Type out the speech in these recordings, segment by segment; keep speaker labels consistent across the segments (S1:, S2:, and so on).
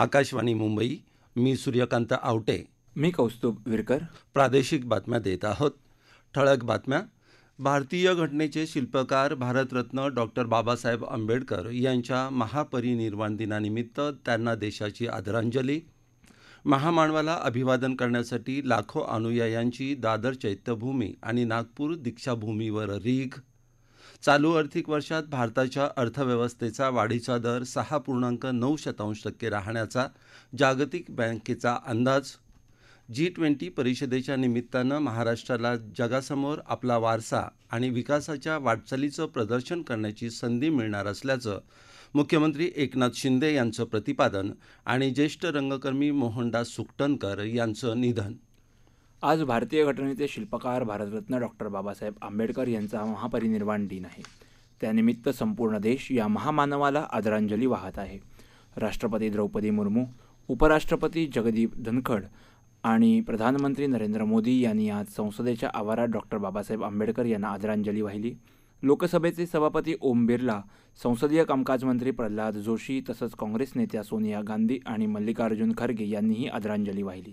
S1: आकाशवाणी मुंबई मी सूर्यकांत आवटे मी कौस्तुभ विरकर प्रादेशिक बातम्या देत आहोत ठळक बातम्या भारतीय घटनेचे शिल्पकार भारतरत्न डॉक्टर बाबासाहेब आंबेडकर यांच्या महापरिनिर्वाण दिनानिमित्त त्यांना देशाची आदरांजली महामानवाला अभिवादन करण्यासाठी लाखो अनुयायांची दादर चैत्यभूमी आणि नागपूर दीक्षाभूमीवर रीघ चालू आर्थिक वर्षात भारताच्या अर्थव्यवस्थेचा वाढीचा दर सहा पूर्णांक नऊ शतांश टक्के राहण्याचा जागतिक बँकेचा अंदाज जी ट्वेंटी परिषदेच्या निमित्तानं महाराष्ट्राला जगासमोर आपला वारसा आणि विकासाच्या वाटचालीचं प्रदर्शन करण्याची संधी मिळणार असल्याचं मुख्यमंत्री एकनाथ शिंदे यांचं प्रतिपादन आणि ज्येष्ठ रंगकर्मी मोहनदास सुकटनकर यांचं निधन आज भारतीय घटनेचे शिल्पकार
S2: भारतरत्न डॉक्टर बाबासाहेब आंबेडकर यांचा महापरिनिर्वाण दिन आहे त्यानिमित्त संपूर्ण देश या महामानवाला आदरांजली वाहत आहे राष्ट्रपती द्रौपदी मुर्मू उपराष्ट्रपती जगदीप धनखड आणि प्रधानमंत्री नरेंद्र मोदी यांनी आज संसदेच्या आवारात डॉक्टर बाबासाहेब आंबेडकर यांना आदरांजली वाहिली लोकसभेचे सभापती ओम बिर्ला संसदीय कामकाज मंत्री प्रल्हाद जोशी तसंच काँग्रेस नेत्या सोनिया गांधी आणि मल्लिकार्जुन खरगे यांनीही आदरांजली वाहिली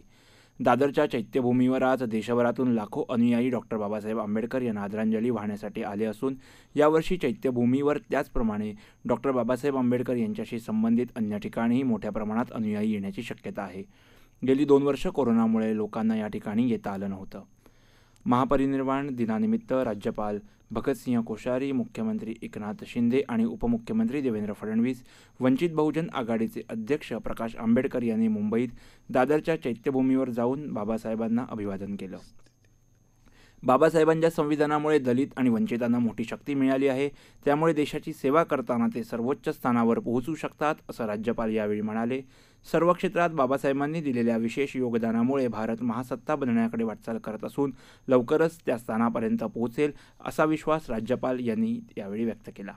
S2: दादरच्या चैत्यभूमीवर आज देशभरातून लाखो अनुयायी डॉक्टर बाबासाहेब आंबेडकर यांना आदरांजली वाहण्यासाठी आले असून यावर्षी चैत्यभूमीवर त्याचप्रमाणे डॉक्टर बाबासाहेब आंबेडकर यांच्याशी संबंधित अन्य ठिकाणीही मोठ्या प्रमाणात अनुयायी येण्याची शक्यता आहे गेली दोन वर्ष कोरोनामुळे लोकांना या ठिकाणी येता आलं नव्हतं महापरिनिर्वाण दिनानिमित्त राज्यपाल भगतसिंह कोश्यारी मुख्यमंत्री एकनाथ शिंदे आणि उपमुख्यमंत्री देवेंद्र फडणवीस वंचित बहुजन आघाडीचे अध्यक्ष प्रकाश आंबेडकर यांनी मुंबईत दादरच्या चैत्यभूमीवर जाऊन बाबासाहेबांना अभिवादन केलं बाबासाहेबांच्या संविधानामुळे दलित आणि वंचितांना मोठी शक्ती मिळाली आहे त्यामुळे देशाची सेवा करताना ते सर्वोच्च स्थानावर पोहोचू शकतात असं राज्यपाल यावेळी म्हणाले सर्व क्षेत्रात बाबासाहेबांनी दिलेल्या विशेष योगदानामुळे भारत महासत्ता बनण्याकडे वाटचाल करत असून लवकरच त्या स्थानापर्यंत पोहोचेल असा विश्वास राज्यपाल यांनी यावेळी व्यक्त केला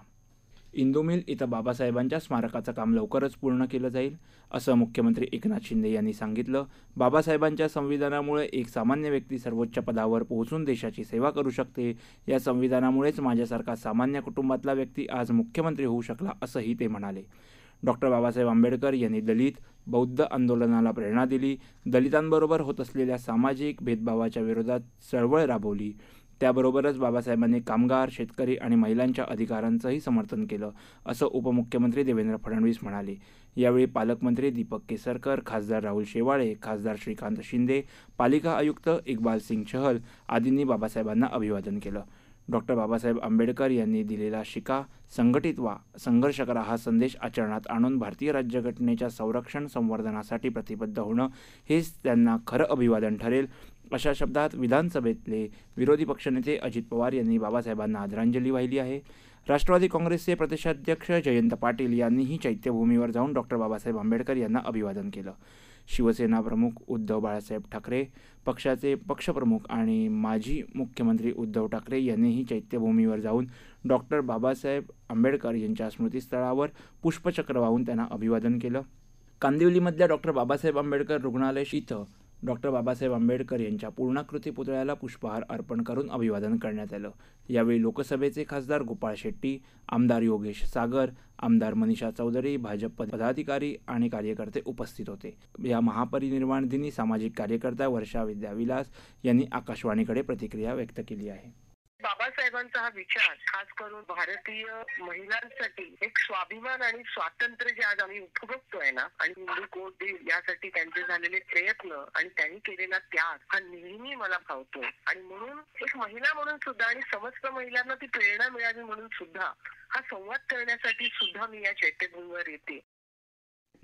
S2: इंदुमिल इथं बाबासाहेबांच्या स्मारकाचं काम लवकरच पूर्ण केलं जाईल असं मुख्यमंत्री एकनाथ शिंदे यांनी सांगितलं बाबासाहेबांच्या संविधानामुळे एक सामान्य व्यक्ती सर्वोच्च पदावर पोहोचून देशाची सेवा करू शकते या संविधानामुळेच माझ्यासारखा सामान्य कुटुंबातला व्यक्ती आज मुख्यमंत्री होऊ शकला असंही ते म्हणाले डॉक्टर बाबासाहेब आंबेडकर यांनी दलित बौद्ध आंदोलनाला प्रेरणा दिली दलितांबरोबर होत असलेल्या सामाजिक भेदभावाच्या विरोधात चळवळ राबवली त्याबरोबरच बाबासाहेबांनी कामगार शेतकरी आणि महिलांच्या अधिकारांचंही समर्थन केलं असं उपमुख्यमंत्री देवेंद्र फडणवीस म्हणाले यावेळी पालकमंत्री दीपक केसरकर खासदार राहुल शेवाळे खासदार श्रीकांत शिंदे पालिका आयुक्त इक्बाल सिंग चहल आदींनी बाबासाहेबांना अभिवादन केलं डॉक्टर बाबासाहेब आंबेडकर यांनी दिलेला शिका संघटित वा संघर्ष करा हा संदेश आचरणात आणून भारतीय राज्यघटनेच्या संरक्षण संवर्धनासाठी प्रतिबद्ध होणं हेच त्यांना खरं अभिवादन ठरेल अशा शब्दात विधानसभेतले विरोधी पक्षनेते अजित पवार यांनी बाबासाहेबांना आदरांजली वाहिली आहे राष्ट्रवादी काँग्रेसचे प्रदेशाध्यक्ष जयंत पाटील यांनीही चैत्यभूमीवर जाऊन डॉक्टर बाबासाहेब आंबेडकर यांना अभिवादन केलं शिवसेना प्रमुख उद्धव बाळासाहेब ठाकरे पक्षाचे पक्षप्रमुख आणि माजी मुख्यमंत्री उद्धव ठाकरे यांनीही चैत्यभूमीवर जाऊन डॉक्टर बाबासाहेब आंबेडकर यांच्या स्मृतीस्थळावर पुष्पचक्र वाहून त्यांना अभिवादन केलं कांदिवलीमधल्या डॉक्टर बाबासाहेब आंबेडकर रुग्णालय इथं डॉक्टर बाबासाहेब आंबेडकर यांच्या पूर्णाकृती पुतळ्याला पुष्पहार अर्पण करून अभिवादन करण्यात आलं यावेळी लोकसभेचे खासदार गोपाळ शेट्टी आमदार योगेश सागर आमदार मनीषा चौधरी भाजप पदाधिकारी आणि कार्यकर्ते उपस्थित होते या महापरिनिर्वाण दिनी सामाजिक कार्यकर्त्या वर्षा विद्याविलास यांनी आकाशवाणीकडे प्रतिक्रिया व्यक्त केली आहे
S1: बाबासाहेबांचा हा विचार खास करून भारतीय महिलांसाठी एक स्वाभिमान आणि स्वातंत्र्य जे आज आम्ही उपभोगतोय ना आणि हिंदू कोट देईल यासाठी त्यांचे झालेले प्रयत्न आणि त्यांनी केलेला त्याग हा नेहमी मला भावतो आणि म्हणून एक महिला म्हणून सुद्धा आणि समस्त महिलांना ती प्रेरणा मिळावी म्हणून सुद्धा हा संवाद करण्यासाठी सुद्धा मी या चैत्यभूमीवर येते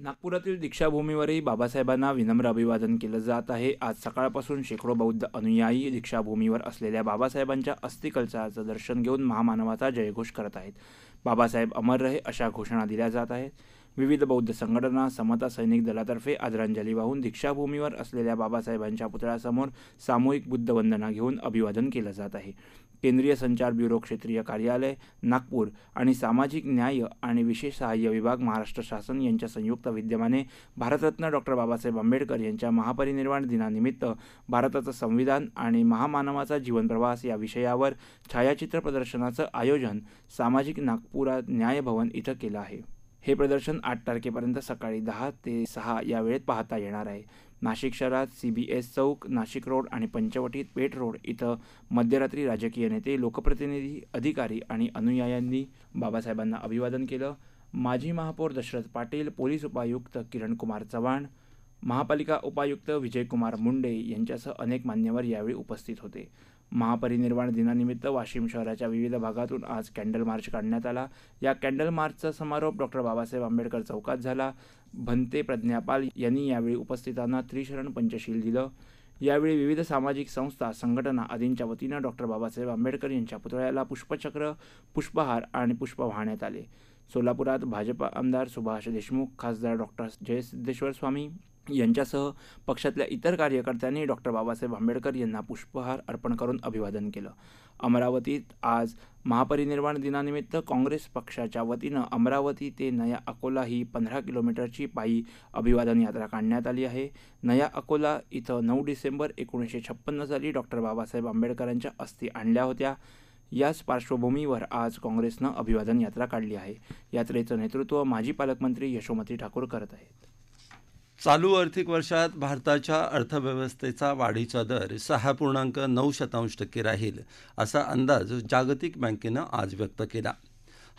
S2: नागपुरातील दीक्षाभूमीवरही बाबासाहेबांना विनम्र अभिवादन केलं जात आहे आज सकाळपासून शेकडो बौद्ध अनुयायी दीक्षाभूमीवर असलेल्या बाबासाहेबांच्या अस्थिकलचाचं दर्शन घेऊन महामानवाचा जयघोष करत आहेत बाबासाहेब अमर रहे अशा घोषणा दिल्या जात आहेत विविध बौद्ध संघटना समता सैनिक दलातर्फे आदरांजली वाहून दीक्षाभूमीवर असलेल्या बाबासाहेबांच्या पुतळ्यासमोर सामूहिक बुद्धवंदना घेऊन अभिवादन केलं जात आहे केंद्रीय संचार ब्युरो क्षेत्रीय कार्यालय नागपूर आणि सामाजिक न्याय आणि विशेष सहाय्य विभाग महाराष्ट्र शासन यांच्या संयुक्त विद्यमाने भारतरत्न डॉक्टर बाबासाहेब आंबेडकर यांच्या महापरिनिर्वाण दिनानिमित्त भारताचं संविधान आणि महामानवाचा जीवनप्रवास या विषयावर छायाचित्र प्रदर्शनाचं आयोजन सामाजिक नागपुरात न्याय भवन इथं केलं आहे हे प्रदर्शन आठ तारखेपर्यंत सकाळी दहा ते सहा या वेळेत पाहता येणार आहे नाशिक शहरात सी बी एस चौक नाशिक रोड आणि पंचवटीत पेठ रोड इथं मध्यरात्री राजकीय नेते लोकप्रतिनिधी अधिकारी आणि अनुयायांनी बाबासाहेबांना अभिवादन केलं माजी महापौर दशरथ पाटील पोलीस उपायुक्त कुमार चव्हाण महापालिका उपायुक्त विजयकुमार मुंडे यांच्यासह अनेक मान्यवर यावेळी उपस्थित होते महापरिनिर्वाण दिनानिमित्त वाशिम शहराच्या विविध भागातून आज कॅन्डल मार्च काढण्यात आला या कॅन्डल मार्चचा समारोप डॉक्टर बाबासाहेब आंबेडकर चौकात झाला भंते प्रज्ञापाल यांनी यावेळी उपस्थितांना त्रिशरण पंचशील दिलं यावेळी विविध सामाजिक संस्था संघटना आदींच्या वतीनं डॉक्टर बाबासाहेब आंबेडकर यांच्या पुतळ्याला पुष्पचक्र पुष्पहार आणि पुष्प वाहण्यात आले सोलापुरात भाजप आमदार सुभाष देशमुख खासदार डॉक्टर जयसिद्धेश्वर स्वामी यांच्यासह पक्षातल्या इतर कार्यकर्त्यांनी डॉक्टर बाबासाहेब आंबेडकर यांना पुष्पहार अर्पण करून अभिवादन केलं अमरावतीत आज महापरिनिर्वाण दिनानिमित्त काँग्रेस पक्षाच्या वतीनं अमरावती ते नया अकोला ही पंधरा किलोमीटरची पायी अभिवादन यात्रा काढण्यात आली आहे नया अकोला इथं नऊ डिसेंबर एकोणीसशे छप्पन्न साली डॉक्टर बाबासाहेब आंबेडकरांच्या अस्थी आणल्या होत्या याच पार्श्वभूमीवर आज काँग्रेसनं अभिवादन यात्रा काढली आहे यात्रेचं नेतृत्व माजी पालकमंत्री यशोमती ठाकूर करत आहेत
S1: चालू आर्थिक वर्षात भारताच्या अर्थव्यवस्थेचा वाढीचा दर सहा पूर्णांक नऊ शतांश टक्के राहील असा अंदाज जागतिक बँकेनं आज व्यक्त केला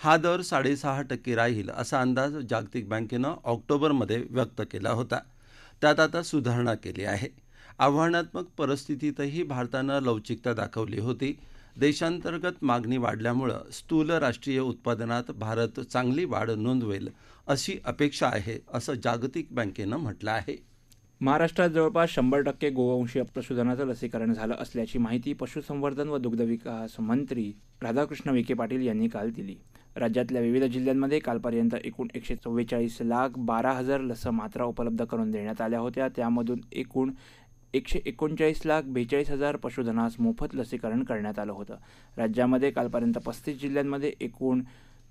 S1: हा दर साडेसहा टक्के राहील असा अंदाज जागतिक बँकेनं ऑक्टोबरमध्ये व्यक्त केला होता त्यात आता सुधारणा केली आहे आव्हानात्मक परिस्थितीतही भारतानं लवचिकता दाखवली होती देशांतर्गत मागणी वाढल्यामुळं स्थूल राष्ट्रीय उत्पादनात भारत चांगली वाढ नोंदवेल अशी अपेक्षा आहे असं जागतिक बँकेनं म्हटलं आहे महाराष्ट्रात जवळपास शंभर टक्के गोवंशीय पशुधनाचं लसीकरण झालं असल्याची माहिती
S2: पशुसंवर्धन व दुग्धविकास मंत्री राधाकृष्ण विखे पाटील यांनी काल दिली राज्यातल्या विविध जिल्ह्यांमध्ये कालपर्यंत एकूण एकशे चव्वेचाळीस लाख बारा हजार लस मात्रा उपलब्ध करून देण्यात आल्या होत्या त्यामधून एकूण एकशे एकोणचाळीस लाख बेचाळीस हजार पशुधनास मोफत लसीकरण करण्यात आलं होतं राज्यामध्ये कालपर्यंत पस्तीस जिल्ह्यांमध्ये एकूण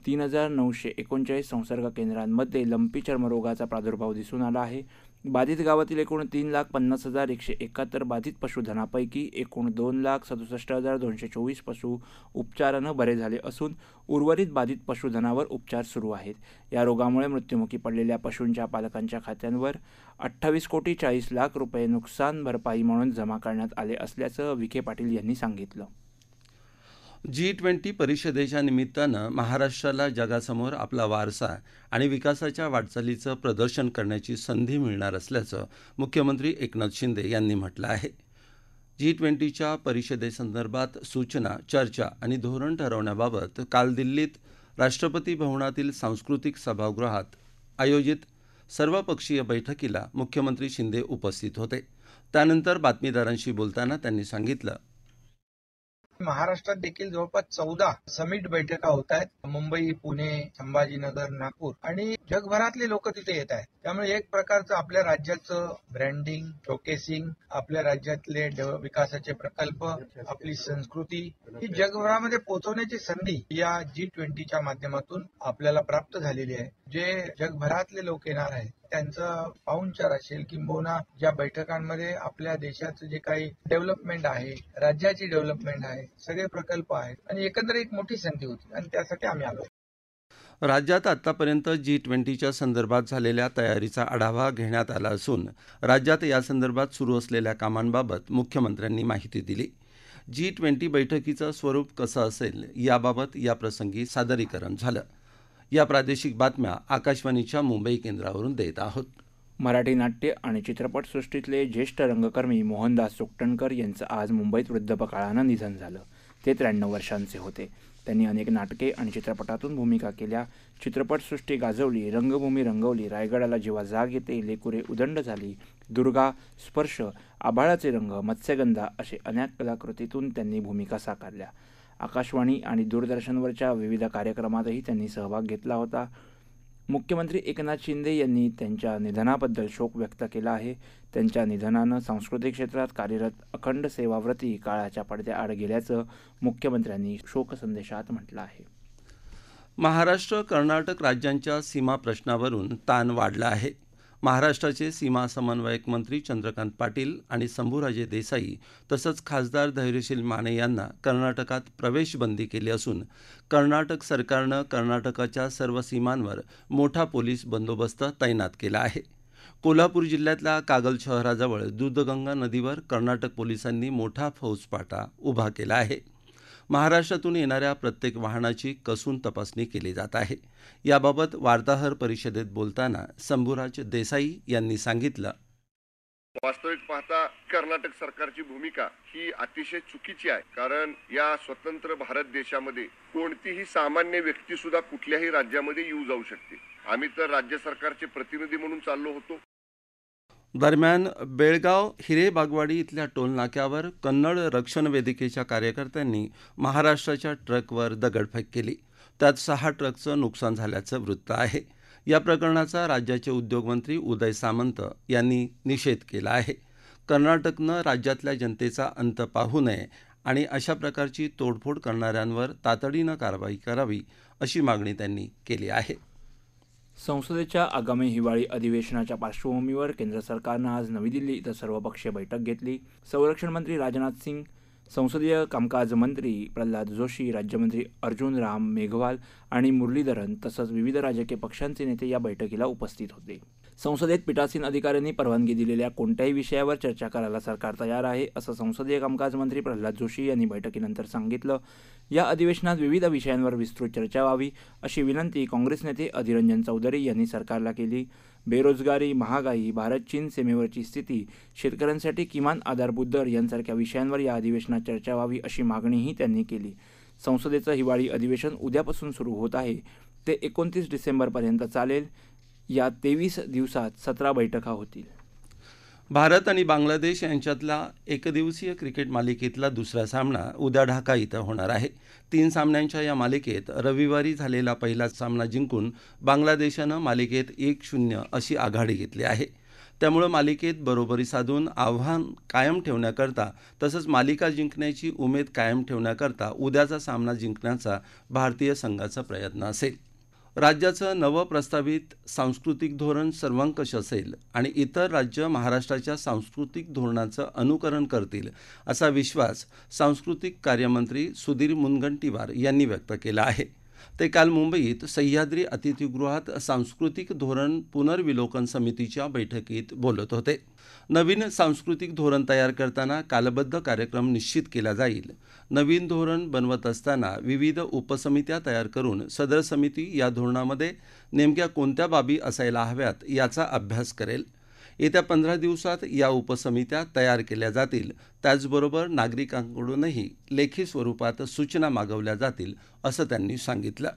S2: तीन हजार नऊशे एकोणचाळीस संसर्ग केंद्रांमध्ये लंपी चर्मरोगाचा प्रादुर्भाव दिसून आला आहे बाधित गावातील एकूण तीन लाख पन्नास हजार एकशे एकाहत्तर बाधित पशुधनापैकी एकूण दोन लाख सदुसष्ट हजार दोनशे चोवीस पशु उपचारानं बरे झाले असून उर्वरित बाधित पशुधनावर उपचार सुरू आहेत या रोगामुळे मृत्युमुखी पडलेल्या पशूंच्या पालकांच्या खात्यांवर अठ्ठावीस कोटी चाळीस लाख रुपये नुकसान भरपाई म्हणून जमा करण्यात आले असल्याचं विखे पाटील यांनी सांगितलं
S1: जी ट्वेंटी परिषदेच्या निमित्तानं महाराष्ट्राला जगासमोर आपला वारसा आणि विकासाच्या वाटचालीचं प्रदर्शन करण्याची संधी मिळणार असल्याचं मुख्यमंत्री एकनाथ शिंदे यांनी म्हटलं आहे जी ट्वेंटीच्या परिषदेसंदर्भात सूचना चर्चा आणि धोरण ठरवण्याबाबत काल दिल्लीत राष्ट्रपती भवनातील सांस्कृतिक सभागृहात आयोजित सर्वपक्षीय बैठकीला मुख्यमंत्री शिंदे उपस्थित होते त्यानंतर बातमीदारांशी बोलताना त्यांनी सांगितलं
S2: महाराष्ट्रात देखील जवळपास चौदा समिट बैठका होत आहेत मुंबई पुणे संभाजीनगर नागपूर आणि जगभरातले लोक तिथे येत आहेत त्यामुळे एक प्रकारचं आपल्या राज्याचं ब्रँडिंग शोकेसिंग आपल्या राज्यातले विकासाचे प्रकल्प आपली संस्कृती ही जगभरामध्ये पोहोचवण्याची संधी या जी ट्वेंटीच्या माध्यमातून आपल्याला प्राप्त झालेली आहे जे जगभरातले लोक येणार आहेत त्यांचं पाहुणचार असेल किंबहुना ज्या बैठकांमध्ये आपल्या देशाचं जे काही डेव्हलपमेंट आहे राज्याची डेव्हलपमेंट आहे सगळे प्रकल्प आहेत आणि एकंदर एक मोठी संधी होती आणि त्यासाठी आम्ही आलो
S1: राज्यात आतापर्यंत जी ट्वेंटीच्या संदर्भात झालेल्या तयारीचा आढावा घेण्यात आला असून राज्यात यासंदर्भात सुरू असलेल्या कामांबाबत मुख्यमंत्र्यांनी माहिती दिली जी ट्वेंटी बैठकीचं स्वरूप कसं असेल याबाबत याप्रसंगी सादरीकरण झालं या प्रादेशिक बातम्या आकाशवाणीच्या मुंबई केंद्रावरून देत आहोत मराठी नाट्य आणि
S2: चित्रपटसृष्टीतले ज्येष्ठ रंगकर्मी मोहनदास चोपटणकर यांचं आज मुंबईत वृद्धपकाळानं निधन झालं ते त्र्याण्णव वर्षांचे होते त्यांनी अनेक नाटके आणि चित्रपटातून भूमिका केल्या चित्रपटसृष्टी गाजवली रंगभूमी रंगवली रायगडाला जेव्हा जाग येते लेकुरे उदंड झाली दुर्गा स्पर्श आभाळाचे रंग मत्स्यगंधा असे अनेक कलाकृतीतून त्यांनी भूमिका साकारल्या आकाशवाणी आणि दूरदर्शनवरच्या विविध कार्यक्रमातही त्यांनी सहभाग घेतला होता मुख्यमंत्री एकनाथ शिंदे यांनी त्यांच्या निधनाबद्दल शोक व्यक्त केला आहे त्यांच्या निधनानं सांस्कृतिक क्षेत्रात कार्यरत अखंड सेवाव्रती काळाच्या पडद्याआड गेल्याचं मुख्यमंत्र्यांनी शोकसंदेशात म्हटलं आहे
S1: महाराष्ट्र कर्नाटक राज्यांच्या सीमा प्रश्नावरून ताण वाढला आहे महाराष्ट्राचे सीमा समन्वयक मंत्री चंद्रकांत पाटील आणि शंभूराजे देसाई तसंच खासदार धैर्यशील माने यांना कर्नाटकात प्रवेश बंदी केली असून कर्नाटक सरकारनं कर्नाटकाच्या सर्व सीमांवर मोठा पोलीस बंदोबस्त तैनात केला आहे कोल्हापूर जिल्ह्यातल्या कागल शहराजवळ दूधगंगा नदीवर कर्नाटक पोलिसांनी मोठा फौजपाटा उभा केला आहे महाराष्ट्रातून येणाऱ्या प्रत्येक वाहनाची कसून तपासणी केली जात आहे याबाबत वार्ताहर परिषदेत बोलताना शंभूराज देसाई यांनी सांगितलं वास्तविक पाहता कर्नाटक सरकारची भूमिका ही अतिशय चुकीची आहे कारण या स्वतंत्र भारत देशामध्ये कोणतीही सामान्य व्यक्ती सुद्धा कुठल्याही राज्यामध्ये येऊ जाऊ शकते आम्ही तर राज्य सरकारचे प्रतिनिधी म्हणून चाललो होतो दरम्यान बेळगाव हिरे बागवाडी इथल्या टोलनाक्यावर कन्नड रक्षण वेदिकेच्या कार्यकर्त्यांनी महाराष्ट्राच्या ट्रकवर दगडफेक केली त्यात सहा ट्रकचं नुकसान झाल्याचं वृत्त आहे या प्रकरणाचा राज्याचे उद्योगमंत्री उदय सामंत यांनी निषेध केला आहे कर्नाटकनं राज्यातल्या जनतेचा अंत पाहू नये आणि अशा प्रकारची तोडफोड करणाऱ्यांवर तातडीनं कारवाई करावी अशी मागणी त्यांनी केली आहे
S2: संसदेच्या आगामी हिवाळी अधिवेशनाच्या पार्श्वभूमीवर केंद्र सरकारनं आज नवी दिल्ली इथं सर्वपक्षीय बैठक घेतली संरक्षण मंत्री राजनाथ सिंग संसदीय कामकाज मंत्री प्रल्हाद जोशी राज्यमंत्री अर्जुन राम मेघवाल आणि मुरलीधरन तसंच विविध राजकीय पक्षांचे नेते या बैठकीला उपस्थित होते संसदेत पीठासीन अधिकाऱ्यांनी परवानगी दिलेल्या कोणत्याही विषयावर चर्चा करायला सरकार तयार आहे असं संसदीय कामकाज मंत्री प्रल्हाद जोशी यांनी बैठकीनंतर सांगितलं या अधिवेशनात विविध विषयांवर विस्तृत चर्चा व्हावी अशी विनंती काँग्रेस नेते अधिरंजन चौधरी यांनी सरकारला केली बेरोजगारी महागाई भारत चीन सीमेवरची स्थिती शेतकऱ्यांसाठी किमान आधारभूत दर यांसारख्या विषयांवर या अधिवेशनात चर्चा व्हावी अशी मागणीही त्यांनी केली संसदेचं हिवाळी अधिवेशन उद्यापासून सुरू होत आहे ते एकोणतीस डिसेंबरपर्यंत चालेल या तेवीस दिवसात सतरा बैठका होतील
S1: भारत आणि बांगलादेश यांच्यातला एकदिवसीय क्रिकेट मालिकेतला दुसरा सामना उद्या ढाका इथं होणार आहे तीन सामन्यांच्या या मालिकेत रविवारी झालेला पहिला सामना जिंकून बांगलादेशानं मालिकेत एक शून्य अशी आघाडी घेतली आहे त्यामुळं मालिकेत बरोबरी साधून आव्हान कायम ठेवण्याकरता तसंच मालिका जिंकण्याची उमेद कायम ठेवण्याकरता उद्याचा सामना जिंकण्याचा भारतीय संघाचा प्रयत्न असेल राज्याचं नवं प्रस्तावित सांस्कृतिक धोरण सर्वंकष असेल आणि इतर राज्य महाराष्ट्राच्या सांस्कृतिक धोरणाचं अनुकरण करतील असा विश्वास सांस्कृतिक कार्यमंत्री सुधीर मुनगंटीवार यांनी व्यक्त केला आहे ते काल मुंबईत सह्याद्री अतिथीगृहात सांस्कृतिक धोरण पुनर्विलोकन समितीच्या बैठकीत बोलत होते नवीन सांस्कृतिक धोरण तयार करताना कालबद्ध कार्यक्रम निश्चित केला जाईल नवीन धोरण बनवत असताना विविध उपसमित्या तयार करून सदर समिती या धोरणामध्ये नेमक्या कोणत्या बाबी असायला हव्यात याचा अभ्यास करेल येत्या पंधरा दिवसात या उपसमित्या तयार केल्या जातील त्याचबरोबर नागरिकांकडूनही लेखी स्वरूपात सूचना मागवल्या जातील असं त्यांनी सांगितलं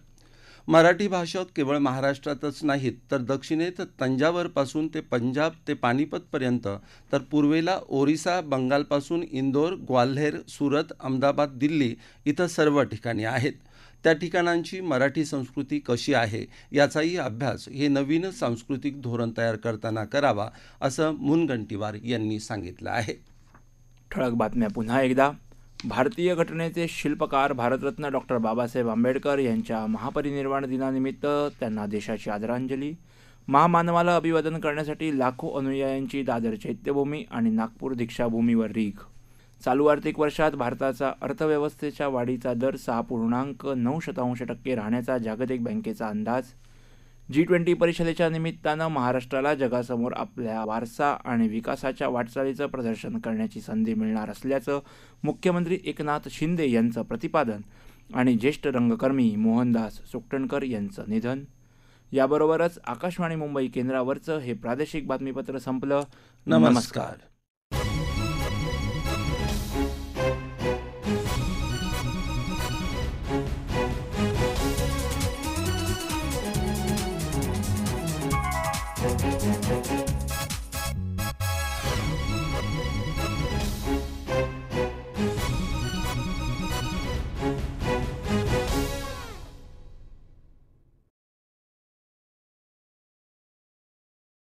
S1: मराठी भाषा केवळ महाराष्ट्रातच नाहीत तर दक्षिणेत तंजावरपासून ते पंजाब ते पानिपतपर्यंत तर पूर्वेला ओरिसा बंगालपासून इंदोर ग्वाल्हेर सुरत अहमदाबाद दिल्ली इथं सर्व ठिकाणी आहेत त्या ठिकाणांची मराठी संस्कृती कशी आहे याचाही अभ्यास हे नवीन सांस्कृतिक धोरण तयार करताना करावा असं मुनगंटीवार यांनी सांगितलं आहे ठळक बातम्या पुन्हा एकदा भारतीय
S2: घटनेचे शिल्पकार भारतरत्न डॉक्टर बाबासाहेब आंबेडकर यांच्या महापरिनिर्वाण दिनानिमित्त त्यांना देशाची आदरांजली महामानवाला अभिवादन करण्यासाठी लाखो अनुयायांची दादर चैत्यभूमी आणि नागपूर दीक्षाभूमीवर रीख चालू आर्थिक वर्षात भारताचा अर्थव्यवस्थेच्या वाढीचा दर सहा पूर्णांक नऊ शतांश टक्के राहण्याचा जागतिक बँकेचा अंदाज जी ट्वेंटी परिषदेच्या निमित्तानं महाराष्ट्राला जगासमोर आपल्या वारसा आणि विकासाच्या वाटचालीचं प्रदर्शन करण्याची संधी मिळणार असल्याचं मुख्यमंत्री एकनाथ शिंदे यांचं प्रतिपादन आणि ज्येष्ठ रंगकर्मी मोहनदास सुकटणकर यांचं निधन याबरोबरच आकाशवाणी मुंबई केंद्रावरचं हे प्रादेशिक बातमीपत्र संपलं
S1: नमस्कार